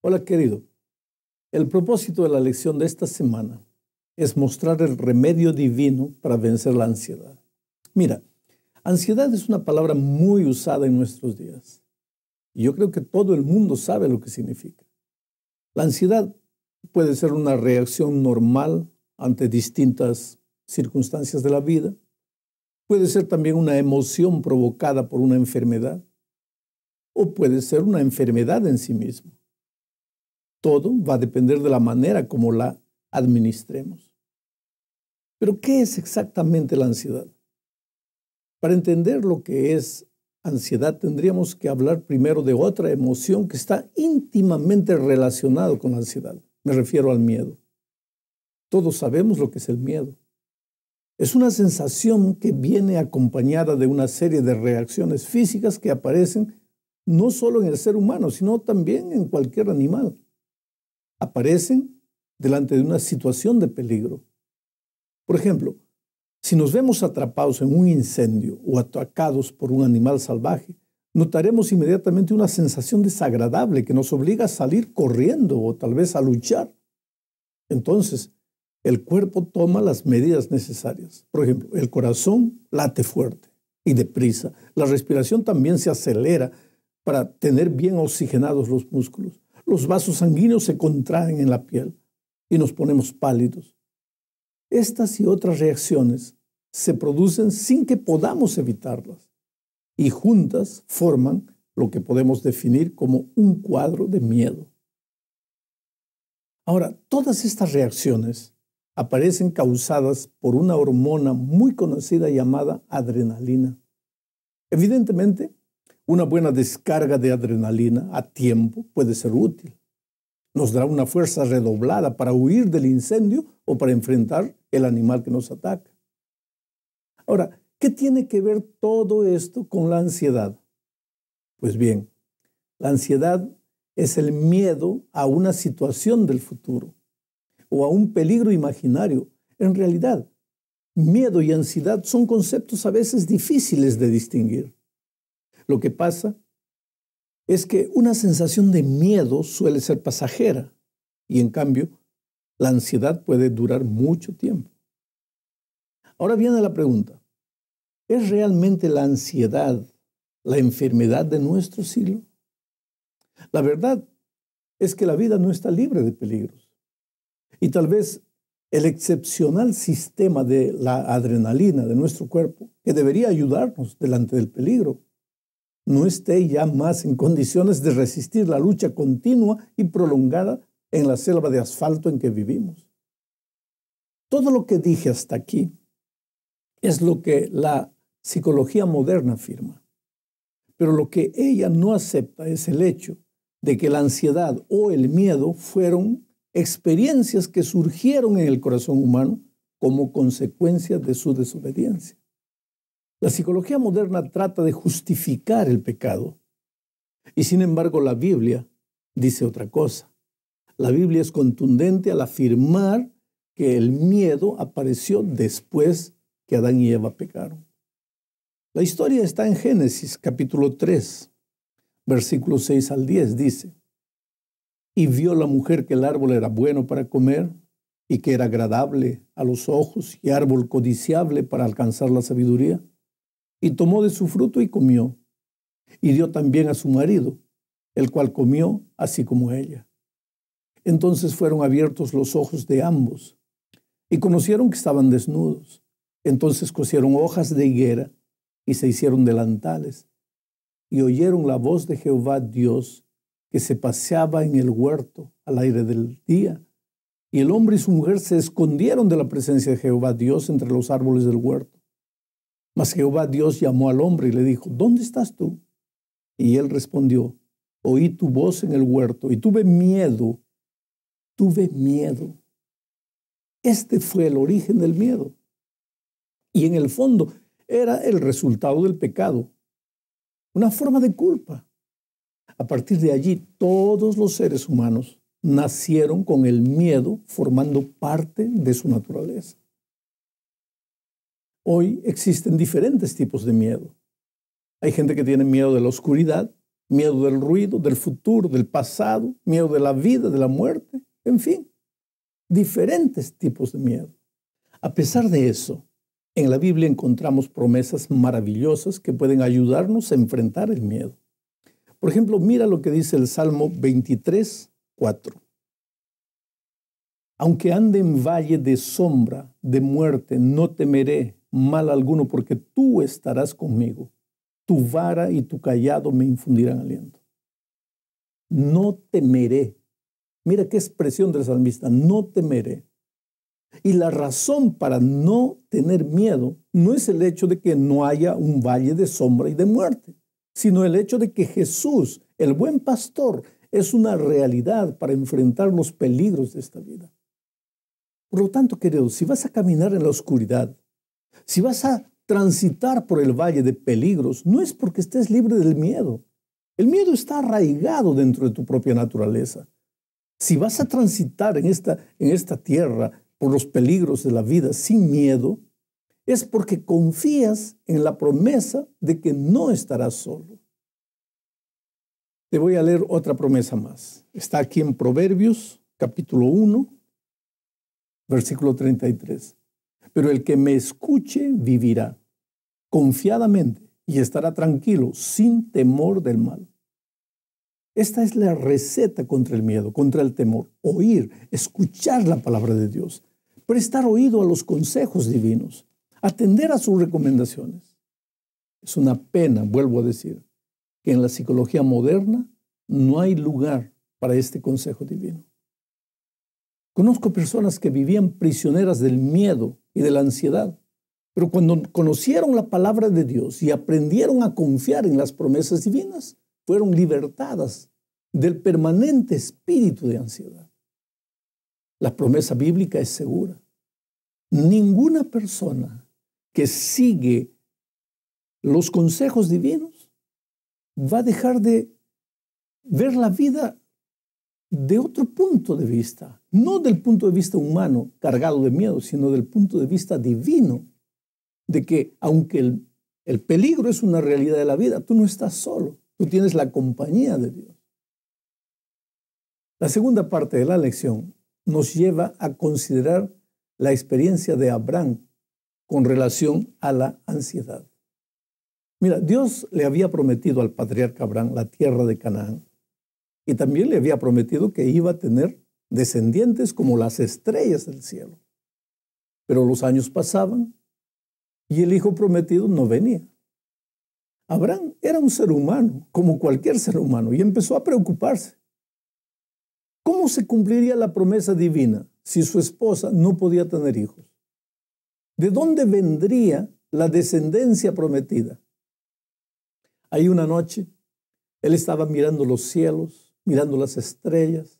Hola querido, el propósito de la lección de esta semana es mostrar el remedio divino para vencer la ansiedad. Mira, ansiedad es una palabra muy usada en nuestros días. Y yo creo que todo el mundo sabe lo que significa. La ansiedad puede ser una reacción normal ante distintas circunstancias de la vida. Puede ser también una emoción provocada por una enfermedad. O puede ser una enfermedad en sí misma. Todo va a depender de la manera como la administremos. Pero ¿qué es exactamente la ansiedad? Para entender lo que es ansiedad tendríamos que hablar primero de otra emoción que está íntimamente relacionada con la ansiedad. Me refiero al miedo. Todos sabemos lo que es el miedo. Es una sensación que viene acompañada de una serie de reacciones físicas que aparecen no solo en el ser humano, sino también en cualquier animal aparecen delante de una situación de peligro. Por ejemplo, si nos vemos atrapados en un incendio o atacados por un animal salvaje, notaremos inmediatamente una sensación desagradable que nos obliga a salir corriendo o tal vez a luchar. Entonces, el cuerpo toma las medidas necesarias. Por ejemplo, el corazón late fuerte y deprisa. La respiración también se acelera para tener bien oxigenados los músculos los vasos sanguíneos se contraen en la piel y nos ponemos pálidos. Estas y otras reacciones se producen sin que podamos evitarlas y juntas forman lo que podemos definir como un cuadro de miedo. Ahora, todas estas reacciones aparecen causadas por una hormona muy conocida llamada adrenalina. Evidentemente, una buena descarga de adrenalina a tiempo puede ser útil. Nos da una fuerza redoblada para huir del incendio o para enfrentar el animal que nos ataca. Ahora, ¿qué tiene que ver todo esto con la ansiedad? Pues bien, la ansiedad es el miedo a una situación del futuro o a un peligro imaginario. En realidad, miedo y ansiedad son conceptos a veces difíciles de distinguir. Lo que pasa es que una sensación de miedo suele ser pasajera y en cambio la ansiedad puede durar mucho tiempo. Ahora viene la pregunta, ¿es realmente la ansiedad la enfermedad de nuestro siglo? La verdad es que la vida no está libre de peligros y tal vez el excepcional sistema de la adrenalina de nuestro cuerpo, que debería ayudarnos delante del peligro, no esté ya más en condiciones de resistir la lucha continua y prolongada en la selva de asfalto en que vivimos. Todo lo que dije hasta aquí es lo que la psicología moderna afirma, pero lo que ella no acepta es el hecho de que la ansiedad o el miedo fueron experiencias que surgieron en el corazón humano como consecuencia de su desobediencia. La psicología moderna trata de justificar el pecado. Y sin embargo la Biblia dice otra cosa. La Biblia es contundente al afirmar que el miedo apareció después que Adán y Eva pecaron. La historia está en Génesis capítulo 3, versículo 6 al 10. Dice, y vio la mujer que el árbol era bueno para comer y que era agradable a los ojos y árbol codiciable para alcanzar la sabiduría y tomó de su fruto y comió. Y dio también a su marido, el cual comió así como ella. Entonces fueron abiertos los ojos de ambos y conocieron que estaban desnudos. Entonces cosieron hojas de higuera y se hicieron delantales. Y oyeron la voz de Jehová Dios que se paseaba en el huerto al aire del día. Y el hombre y su mujer se escondieron de la presencia de Jehová Dios entre los árboles del huerto. Mas Jehová Dios llamó al hombre y le dijo, ¿dónde estás tú? Y él respondió, oí tu voz en el huerto y tuve miedo, tuve miedo. Este fue el origen del miedo. Y en el fondo era el resultado del pecado, una forma de culpa. A partir de allí, todos los seres humanos nacieron con el miedo formando parte de su naturaleza. Hoy existen diferentes tipos de miedo. Hay gente que tiene miedo de la oscuridad, miedo del ruido, del futuro, del pasado, miedo de la vida, de la muerte, en fin, diferentes tipos de miedo. A pesar de eso, en la Biblia encontramos promesas maravillosas que pueden ayudarnos a enfrentar el miedo. Por ejemplo, mira lo que dice el Salmo 23, 4. Aunque ande en valle de sombra, de muerte, no temeré mal alguno, porque tú estarás conmigo. Tu vara y tu callado me infundirán aliento. No temeré. Mira qué expresión del salmista, no temeré. Y la razón para no tener miedo no es el hecho de que no haya un valle de sombra y de muerte, sino el hecho de que Jesús, el buen pastor, es una realidad para enfrentar los peligros de esta vida. Por lo tanto, queridos, si vas a caminar en la oscuridad, si vas a transitar por el valle de peligros, no es porque estés libre del miedo. El miedo está arraigado dentro de tu propia naturaleza. Si vas a transitar en esta, en esta tierra por los peligros de la vida sin miedo, es porque confías en la promesa de que no estarás solo. Te voy a leer otra promesa más. Está aquí en Proverbios capítulo 1, versículo 33. Pero el que me escuche vivirá confiadamente y estará tranquilo, sin temor del mal. Esta es la receta contra el miedo, contra el temor. Oír, escuchar la palabra de Dios, prestar oído a los consejos divinos, atender a sus recomendaciones. Es una pena, vuelvo a decir, que en la psicología moderna no hay lugar para este consejo divino. Conozco personas que vivían prisioneras del miedo de la ansiedad. Pero cuando conocieron la palabra de Dios y aprendieron a confiar en las promesas divinas, fueron libertadas del permanente espíritu de ansiedad. La promesa bíblica es segura. Ninguna persona que sigue los consejos divinos va a dejar de ver la vida de otro punto de vista, no del punto de vista humano cargado de miedo, sino del punto de vista divino, de que aunque el, el peligro es una realidad de la vida, tú no estás solo, tú tienes la compañía de Dios. La segunda parte de la lección nos lleva a considerar la experiencia de Abraham con relación a la ansiedad. Mira, Dios le había prometido al patriarca Abraham la tierra de Canaán y también le había prometido que iba a tener descendientes como las estrellas del cielo. Pero los años pasaban y el hijo prometido no venía. Abraham era un ser humano, como cualquier ser humano, y empezó a preocuparse. ¿Cómo se cumpliría la promesa divina si su esposa no podía tener hijos? ¿De dónde vendría la descendencia prometida? Hay una noche, él estaba mirando los cielos mirando las estrellas,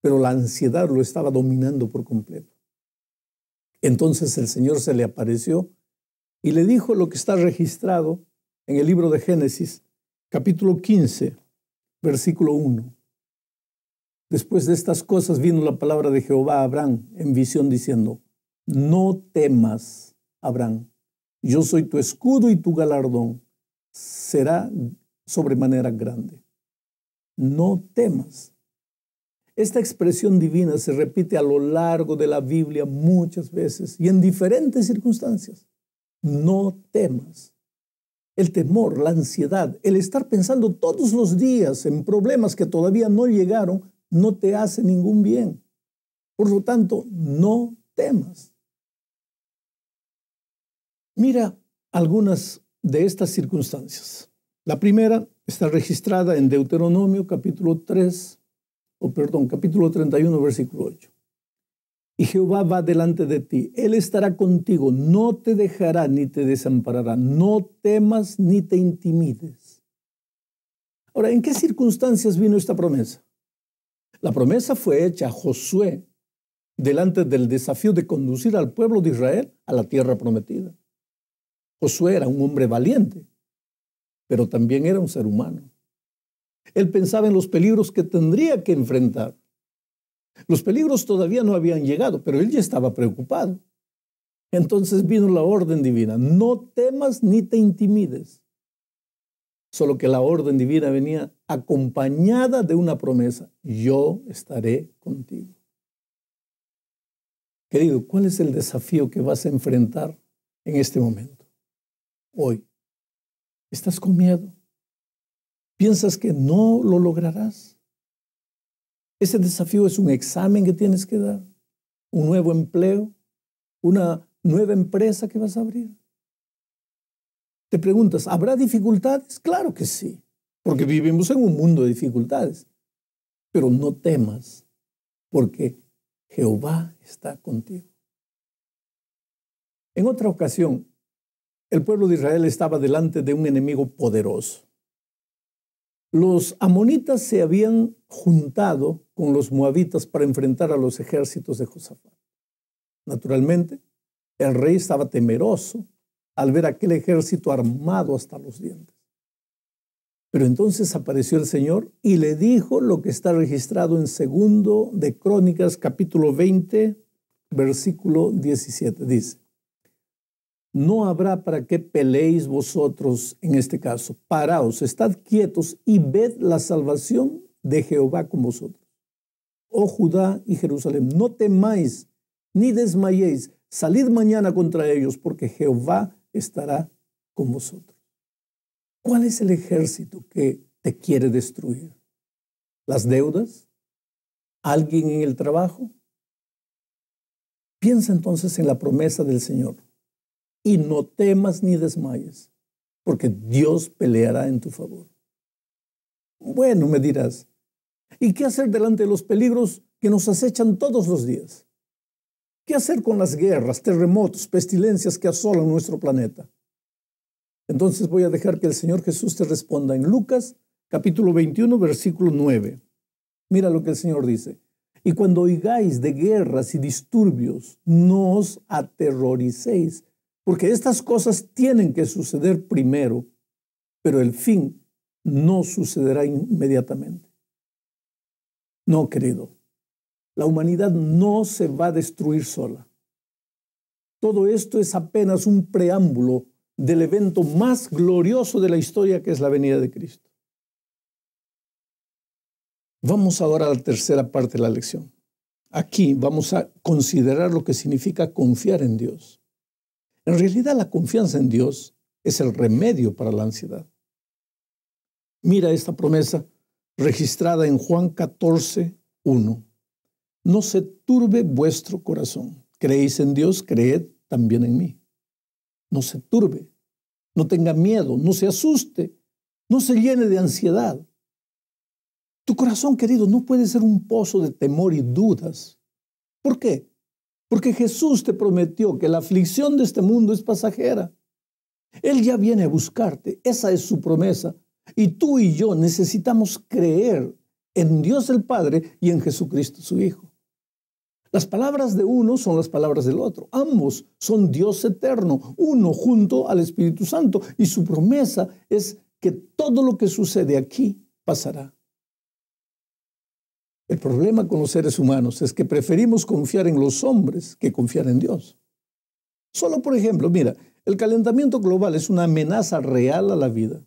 pero la ansiedad lo estaba dominando por completo. Entonces el Señor se le apareció y le dijo lo que está registrado en el libro de Génesis, capítulo 15, versículo 1. Después de estas cosas vino la palabra de Jehová a Abraham en visión diciendo, no temas, Abraham, yo soy tu escudo y tu galardón será sobremanera grande no temas. Esta expresión divina se repite a lo largo de la Biblia muchas veces y en diferentes circunstancias. No temas. El temor, la ansiedad, el estar pensando todos los días en problemas que todavía no llegaron, no te hace ningún bien. Por lo tanto, no temas. Mira algunas de estas circunstancias. La primera está registrada en Deuteronomio capítulo 3, o perdón, capítulo 31, versículo 8. Y Jehová va delante de ti, Él estará contigo, no te dejará ni te desamparará, no temas ni te intimides. Ahora, ¿en qué circunstancias vino esta promesa? La promesa fue hecha a Josué delante del desafío de conducir al pueblo de Israel a la tierra prometida. Josué era un hombre valiente, pero también era un ser humano. Él pensaba en los peligros que tendría que enfrentar. Los peligros todavía no habían llegado, pero él ya estaba preocupado. Entonces vino la orden divina, no temas ni te intimides. Solo que la orden divina venía acompañada de una promesa, yo estaré contigo. Querido, ¿cuál es el desafío que vas a enfrentar en este momento, hoy? Estás con miedo. Piensas que no lo lograrás. Ese desafío es un examen que tienes que dar, un nuevo empleo, una nueva empresa que vas a abrir. Te preguntas, ¿habrá dificultades? Claro que sí, porque vivimos en un mundo de dificultades. Pero no temas, porque Jehová está contigo. En otra ocasión, el pueblo de Israel estaba delante de un enemigo poderoso. Los amonitas se habían juntado con los moabitas para enfrentar a los ejércitos de Josafat. Naturalmente, el rey estaba temeroso al ver aquel ejército armado hasta los dientes. Pero entonces apareció el Señor y le dijo lo que está registrado en segundo de Crónicas capítulo 20, versículo 17. Dice, no habrá para qué peleéis vosotros en este caso. Paraos, estad quietos y ved la salvación de Jehová con vosotros. Oh Judá y Jerusalén, no temáis ni desmayéis. Salid mañana contra ellos, porque Jehová estará con vosotros. ¿Cuál es el ejército que te quiere destruir? ¿Las deudas? ¿Alguien en el trabajo? Piensa entonces en la promesa del Señor y no temas ni desmayes, porque Dios peleará en tu favor. Bueno, me dirás, ¿y qué hacer delante de los peligros que nos acechan todos los días? ¿Qué hacer con las guerras, terremotos, pestilencias que asolan nuestro planeta? Entonces voy a dejar que el Señor Jesús te responda en Lucas capítulo 21, versículo 9. Mira lo que el Señor dice. Y cuando oigáis de guerras y disturbios, no os aterroricéis, porque estas cosas tienen que suceder primero, pero el fin no sucederá inmediatamente. No, querido, la humanidad no se va a destruir sola. Todo esto es apenas un preámbulo del evento más glorioso de la historia que es la venida de Cristo. Vamos ahora a la tercera parte de la lección. Aquí vamos a considerar lo que significa confiar en Dios. En realidad la confianza en Dios es el remedio para la ansiedad. Mira esta promesa registrada en Juan 14, 1. No se turbe vuestro corazón. Creéis en Dios, creed también en mí. No se turbe, no tenga miedo, no se asuste, no se llene de ansiedad. Tu corazón, querido, no puede ser un pozo de temor y dudas. ¿Por qué? Porque Jesús te prometió que la aflicción de este mundo es pasajera. Él ya viene a buscarte, esa es su promesa. Y tú y yo necesitamos creer en Dios el Padre y en Jesucristo su Hijo. Las palabras de uno son las palabras del otro. Ambos son Dios eterno, uno junto al Espíritu Santo. Y su promesa es que todo lo que sucede aquí pasará. El problema con los seres humanos es que preferimos confiar en los hombres que confiar en Dios. Solo por ejemplo, mira, el calentamiento global es una amenaza real a la vida.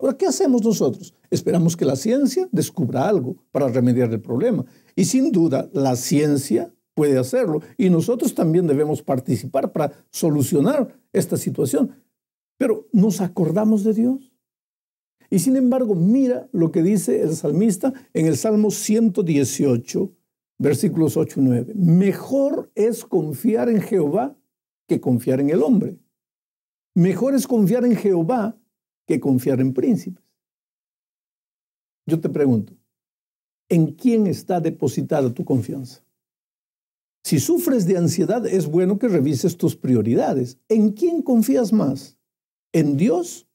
Ahora, ¿qué hacemos nosotros? Esperamos que la ciencia descubra algo para remediar el problema. Y sin duda, la ciencia puede hacerlo y nosotros también debemos participar para solucionar esta situación. Pero ¿nos acordamos de Dios? Y sin embargo, mira lo que dice el salmista en el Salmo 118, versículos 8 y 9. Mejor es confiar en Jehová que confiar en el hombre. Mejor es confiar en Jehová que confiar en príncipes. Yo te pregunto, ¿en quién está depositada tu confianza? Si sufres de ansiedad, es bueno que revises tus prioridades. ¿En quién confías más? ¿En Dios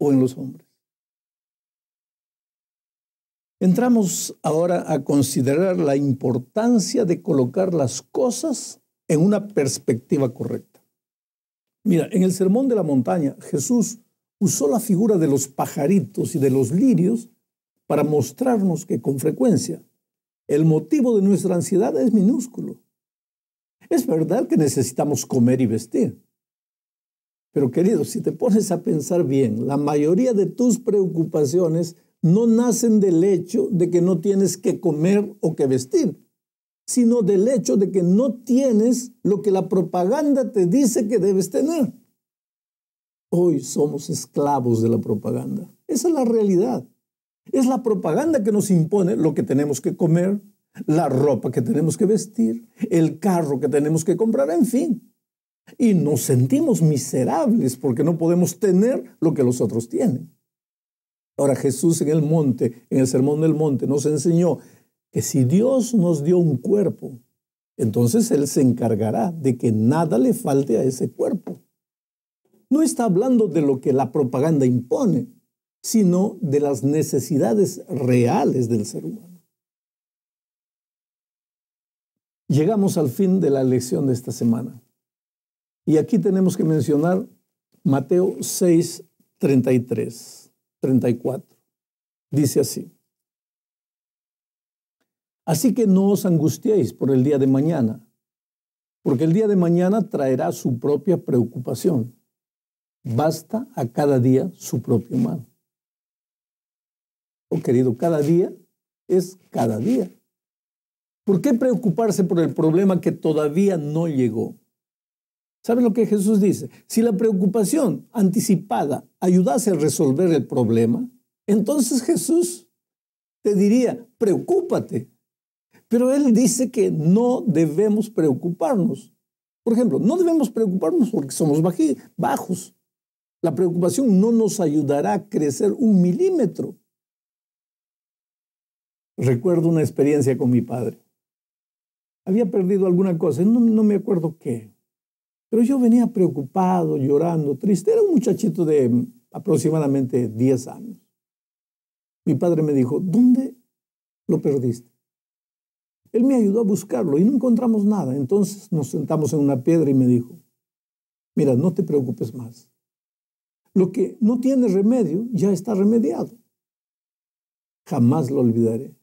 o en los hombres? Entramos ahora a considerar la importancia de colocar las cosas en una perspectiva correcta. Mira, en el Sermón de la Montaña Jesús usó la figura de los pajaritos y de los lirios para mostrarnos que con frecuencia el motivo de nuestra ansiedad es minúsculo. Es verdad que necesitamos comer y vestir. Pero querido, si te pones a pensar bien, la mayoría de tus preocupaciones no nacen del hecho de que no tienes que comer o que vestir, sino del hecho de que no tienes lo que la propaganda te dice que debes tener. Hoy somos esclavos de la propaganda. Esa es la realidad. Es la propaganda que nos impone lo que tenemos que comer, la ropa que tenemos que vestir, el carro que tenemos que comprar, en fin. Y nos sentimos miserables porque no podemos tener lo que los otros tienen. Ahora Jesús en el monte, en el sermón del monte, nos enseñó que si Dios nos dio un cuerpo, entonces Él se encargará de que nada le falte a ese cuerpo. No está hablando de lo que la propaganda impone, sino de las necesidades reales del ser humano. Llegamos al fin de la lección de esta semana. Y aquí tenemos que mencionar Mateo 6, 33. 34. Dice así. Así que no os angustiéis por el día de mañana, porque el día de mañana traerá su propia preocupación. Basta a cada día su propio mal. Oh querido, cada día es cada día. ¿Por qué preocuparse por el problema que todavía no llegó? ¿Sabes lo que Jesús dice? Si la preocupación anticipada ayudase a resolver el problema, entonces Jesús te diría, preocúpate. Pero Él dice que no debemos preocuparnos. Por ejemplo, no debemos preocuparnos porque somos bajos. La preocupación no nos ayudará a crecer un milímetro. Recuerdo una experiencia con mi padre. Había perdido alguna cosa, no, no me acuerdo qué. Pero yo venía preocupado, llorando, triste. Era un muchachito de mm, aproximadamente 10 años. Mi padre me dijo, ¿dónde lo perdiste? Él me ayudó a buscarlo y no encontramos nada. Entonces nos sentamos en una piedra y me dijo, mira, no te preocupes más. Lo que no tiene remedio ya está remediado. Jamás lo olvidaré.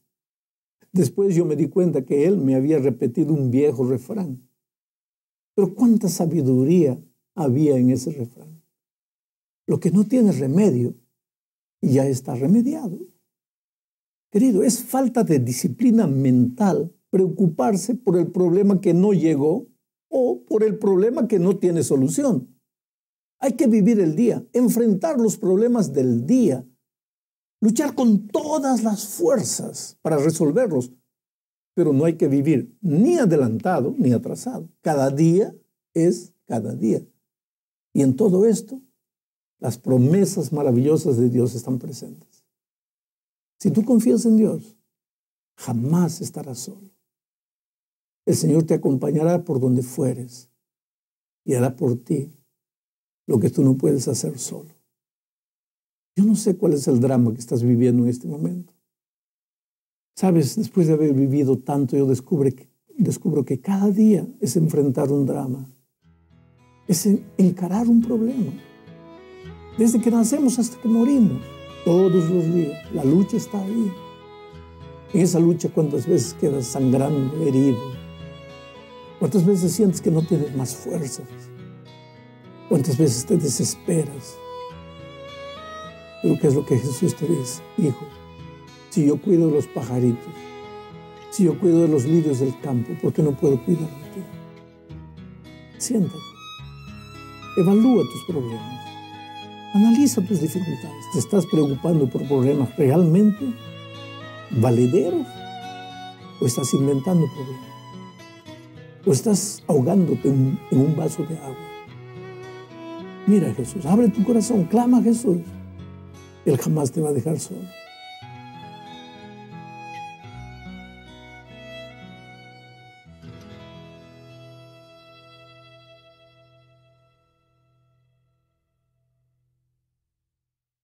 Después yo me di cuenta que él me había repetido un viejo refrán. Pero cuánta sabiduría había en ese refrán. Lo que no tiene remedio ya está remediado. Querido, es falta de disciplina mental preocuparse por el problema que no llegó o por el problema que no tiene solución. Hay que vivir el día, enfrentar los problemas del día, luchar con todas las fuerzas para resolverlos, pero no hay que vivir ni adelantado ni atrasado. Cada día es cada día. Y en todo esto, las promesas maravillosas de Dios están presentes. Si tú confías en Dios, jamás estarás solo. El Señor te acompañará por donde fueres y hará por ti lo que tú no puedes hacer solo. Yo no sé cuál es el drama que estás viviendo en este momento. Sabes, después de haber vivido tanto, yo descubro que, descubro que cada día es enfrentar un drama, es encarar un problema. Desde que nacemos hasta que morimos, todos los días, la lucha está ahí. En esa lucha, cuántas veces quedas sangrando, herido, cuántas veces sientes que no tienes más fuerzas, cuántas veces te desesperas. Pero ¿qué es lo que Jesús te dice, hijo? si yo cuido de los pajaritos? Si yo cuido de los lirios del campo, ¿por qué no puedo cuidar de ti? Siéntate, evalúa tus problemas, analiza tus dificultades. ¿Te estás preocupando por problemas realmente valederos? ¿O estás inventando problemas? ¿O estás ahogándote en un vaso de agua? Mira Jesús, abre tu corazón, clama a Jesús. Él jamás te va a dejar solo.